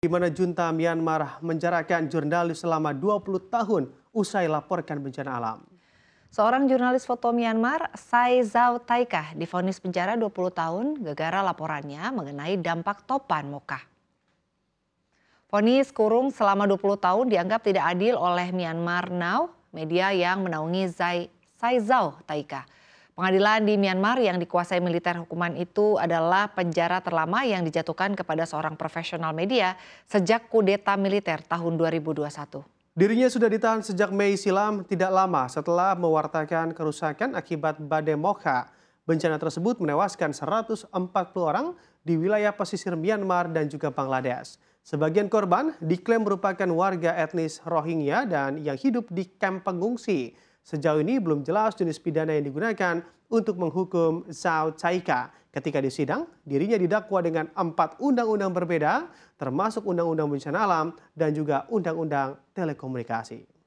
di mana junta Myanmar menjarakan jurnalis selama 20 tahun usai laporkan bencana alam. Seorang jurnalis foto Myanmar, Sai Zhao Taikah, difonis penjara 20 tahun gegara laporannya mengenai dampak topan Mokah. Fonis kurung selama 20 tahun dianggap tidak adil oleh Myanmar Now, media yang menaungi Zai, Sai Zhao Taikah. Pengadilan di Myanmar yang dikuasai militer hukuman itu adalah penjara terlama yang dijatuhkan kepada seorang profesional media sejak kudeta militer tahun 2021. Dirinya sudah ditahan sejak Mei silam tidak lama setelah mewartakan kerusakan akibat badai moka. Bencana tersebut menewaskan 140 orang di wilayah pesisir Myanmar dan juga Bangladesh. Sebagian korban diklaim merupakan warga etnis Rohingya dan yang hidup di kamp pengungsi. Sejauh ini belum jelas jenis pidana yang digunakan untuk menghukum Zhao Chaika. Ketika disidang, dirinya didakwa dengan empat undang-undang berbeda, termasuk Undang-Undang Bencana Alam dan juga Undang-Undang Telekomunikasi.